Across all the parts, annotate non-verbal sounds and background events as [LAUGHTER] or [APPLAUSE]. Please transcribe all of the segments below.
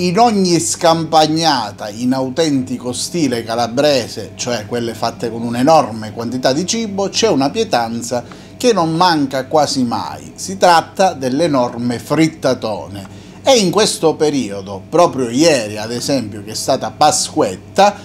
in ogni scampagnata in autentico stile calabrese, cioè quelle fatte con un'enorme quantità di cibo, c'è una pietanza che non manca quasi mai. Si tratta dell'enorme frittatone. E in questo periodo, proprio ieri ad esempio che è stata Pasquetta,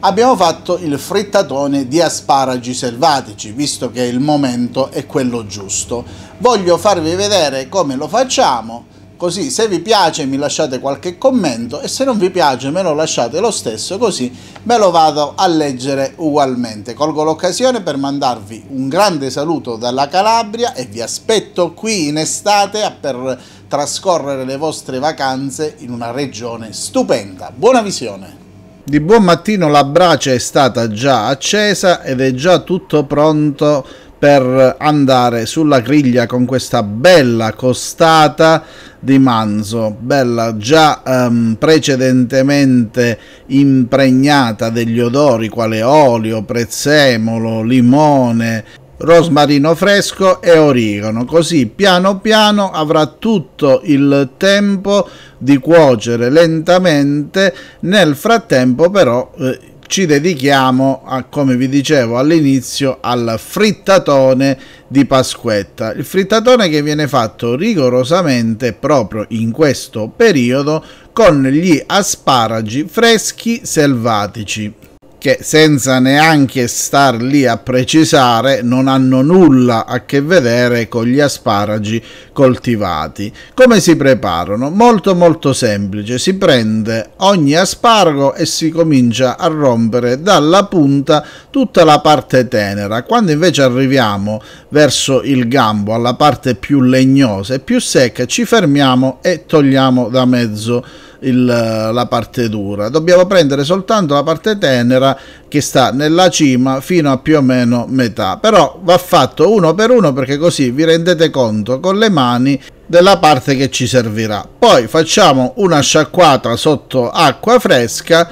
abbiamo fatto il frittatone di asparagi selvatici, visto che il momento è quello giusto. Voglio farvi vedere come lo facciamo Così se vi piace mi lasciate qualche commento e se non vi piace me lo lasciate lo stesso così me lo vado a leggere ugualmente. Colgo l'occasione per mandarvi un grande saluto dalla Calabria e vi aspetto qui in estate per trascorrere le vostre vacanze in una regione stupenda. Buona visione! Di buon mattino la brace è stata già accesa ed è già tutto pronto per andare sulla griglia con questa bella costata di Manzo, bella già ehm, precedentemente impregnata degli odori quale olio, prezzemolo, limone, rosmarino fresco e origano, così piano piano avrà tutto il tempo di cuocere lentamente, nel frattempo però eh, ci dedichiamo, a, come vi dicevo all'inizio, al frittatone di Pasquetta. Il frittatone che viene fatto rigorosamente proprio in questo periodo con gli asparagi freschi selvatici che senza neanche star lì a precisare non hanno nulla a che vedere con gli asparagi coltivati. Come si preparano? Molto molto semplice, si prende ogni asparago e si comincia a rompere dalla punta tutta la parte tenera, quando invece arriviamo verso il gambo, alla parte più legnosa e più secca, ci fermiamo e togliamo da mezzo il, la parte dura, dobbiamo prendere soltanto la parte tenera che sta nella cima fino a più o meno metà, però va fatto uno per uno perché così vi rendete conto con le mani della parte che ci servirà. Poi facciamo una sciacquata sotto acqua fresca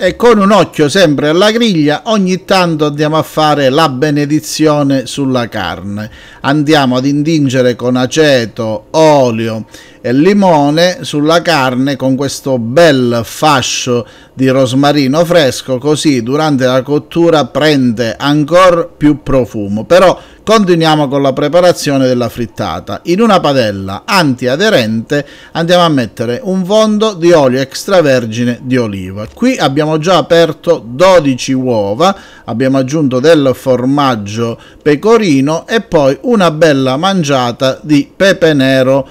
e con un occhio sempre alla griglia ogni tanto andiamo a fare la benedizione sulla carne. Andiamo ad indingere con aceto, olio e limone sulla carne con questo bel fascio di rosmarino fresco così durante la cottura prende ancora più profumo. Però Continuiamo con la preparazione della frittata. In una padella antiaderente andiamo a mettere un fondo di olio extravergine di oliva. Qui abbiamo già aperto 12 uova, abbiamo aggiunto del formaggio pecorino e poi una bella mangiata di pepe nero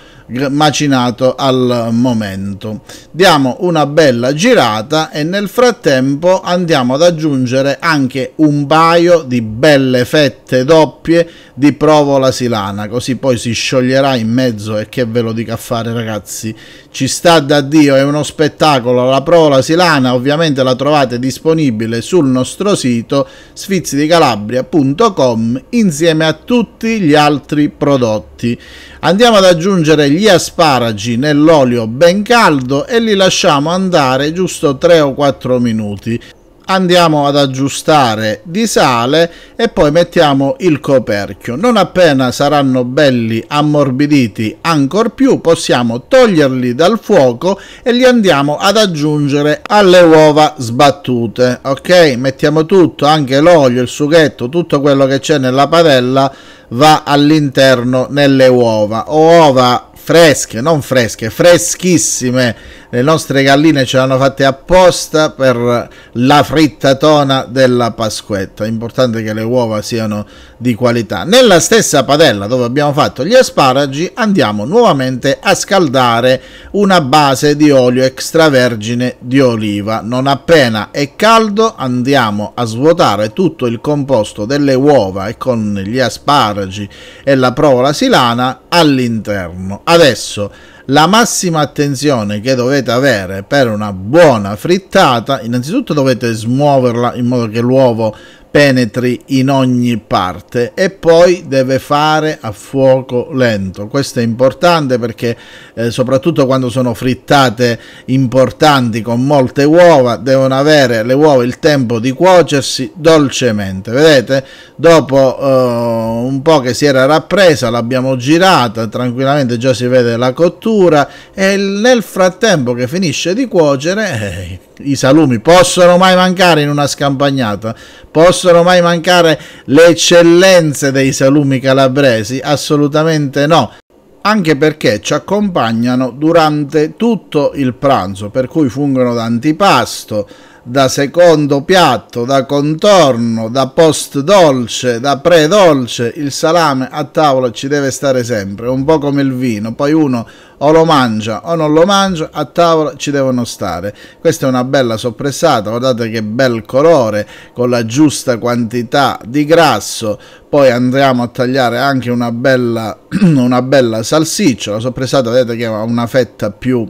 macinato al momento. Diamo una bella girata e nel frattempo andiamo ad aggiungere anche un paio di belle fette doppie di provola silana, così poi si scioglierà in mezzo e che ve lo dica a fare ragazzi, ci sta da Dio, è uno spettacolo, la provola silana ovviamente la trovate disponibile sul nostro sito sfizzidicalabria.com insieme a tutti gli altri prodotti piatti. Andiamo ad aggiungere gli asparagi nell'olio ben caldo e li lasciamo andare giusto 3 o 4 minuti andiamo ad aggiustare di sale e poi mettiamo il coperchio. Non appena saranno belli ammorbiditi ancor più possiamo toglierli dal fuoco e li andiamo ad aggiungere alle uova sbattute. Ok, mettiamo tutto, anche l'olio, il sughetto, tutto quello che c'è nella padella va all'interno nelle uova o uova fresche, non fresche, freschissime. Le nostre galline ce l'hanno fatte apposta per la frittatona della Pasquetta. È importante che le uova siano di qualità. Nella stessa padella dove abbiamo fatto gli asparagi andiamo nuovamente a scaldare una base di olio extravergine di oliva. Non appena è caldo andiamo a svuotare tutto il composto delle uova e con gli asparagi e la provola silana all'interno adesso la massima attenzione che dovete avere per una buona frittata, innanzitutto dovete smuoverla in modo che l'uovo penetri in ogni parte e poi deve fare a fuoco lento. Questo è importante perché eh, soprattutto quando sono frittate importanti con molte uova devono avere le uova il tempo di cuocersi dolcemente. Vedete? Dopo eh, un po' che si era rappresa l'abbiamo girata tranquillamente, già si vede la cottura cottura e nel frattempo che finisce di cuocere eh, i salumi possono mai mancare in una scampagnata? Possono mai mancare le eccellenze dei salumi calabresi? Assolutamente no anche perché ci accompagnano durante tutto il pranzo, per cui fungono da antipasto, da secondo piatto, da contorno, da post dolce, da pre dolce, il salame a tavola ci deve stare sempre, un po' come il vino, poi uno o lo mangia o non lo mangia, a tavola ci devono stare. Questa è una bella soppressata, guardate che bel colore, con la giusta quantità di grasso, poi andiamo a tagliare anche una bella, [CLEARS THROAT] una bella salsiccia, la soppressata vedete che ha una fetta più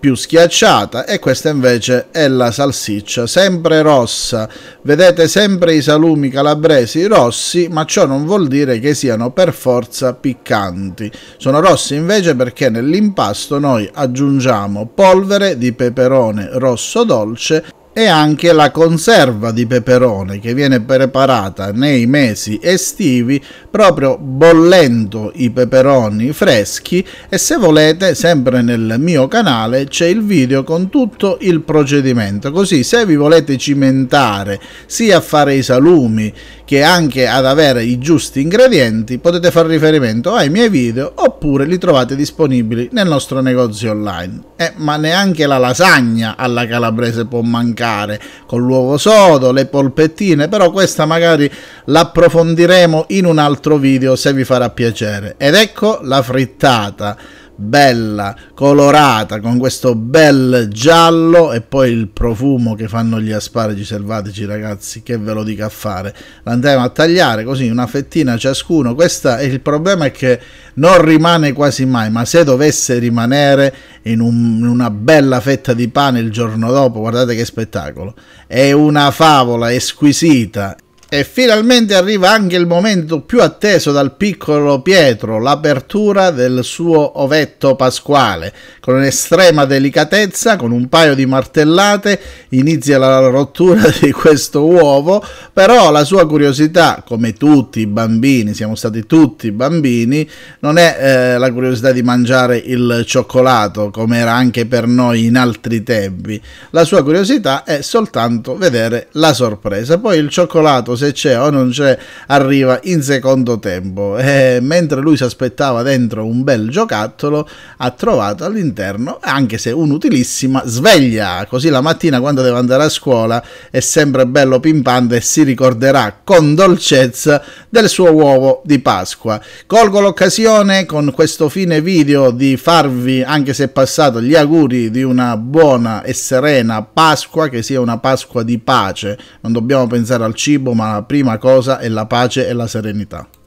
più schiacciata e questa invece è la salsiccia, sempre rossa. Vedete sempre i salumi calabresi rossi, ma ciò non vuol dire che siano per forza piccanti. Sono rossi invece perché nell'impasto noi aggiungiamo polvere di peperone rosso dolce e anche la conserva di peperone che viene preparata nei mesi estivi proprio bollendo i peperoni freschi e se volete sempre nel mio canale c'è il video con tutto il procedimento così se vi volete cimentare sia a fare i salumi che anche ad avere i giusti ingredienti potete fare riferimento ai miei video oppure li trovate disponibili nel nostro negozio online. Eh, ma neanche la lasagna alla calabrese può mancare, con l'uovo sodo, le polpettine, però questa magari l'approfondiremo in un altro video se vi farà piacere. Ed ecco la frittata bella, colorata, con questo bel giallo e poi il profumo che fanno gli asparagi selvatici, ragazzi, che ve lo dico a fare. L'andremo a tagliare così, una fettina ciascuno. Questa, il problema è che non rimane quasi mai, ma se dovesse rimanere in, un, in una bella fetta di pane il giorno dopo, guardate che spettacolo. È una favola è squisita. E finalmente arriva anche il momento più atteso dal piccolo Pietro, l'apertura del suo ovetto pasquale. Con estrema delicatezza, con un paio di martellate, inizia la rottura di questo uovo, però la sua curiosità, come tutti i bambini, siamo stati tutti bambini, non è eh, la curiosità di mangiare il cioccolato, come era anche per noi in altri tempi. La sua curiosità è soltanto vedere la sorpresa. Poi il cioccolato se c'è o non c'è arriva in secondo tempo e eh, mentre lui si aspettava dentro un bel giocattolo ha trovato all'interno anche se un'utilissima sveglia così la mattina quando deve andare a scuola è sempre bello pimpante e si ricorderà con dolcezza del suo uovo di Pasqua colgo l'occasione con questo fine video di farvi anche se è passato gli auguri di una buona e serena Pasqua che sia una Pasqua di pace non dobbiamo pensare al cibo ma prima cosa è la pace e la serenità.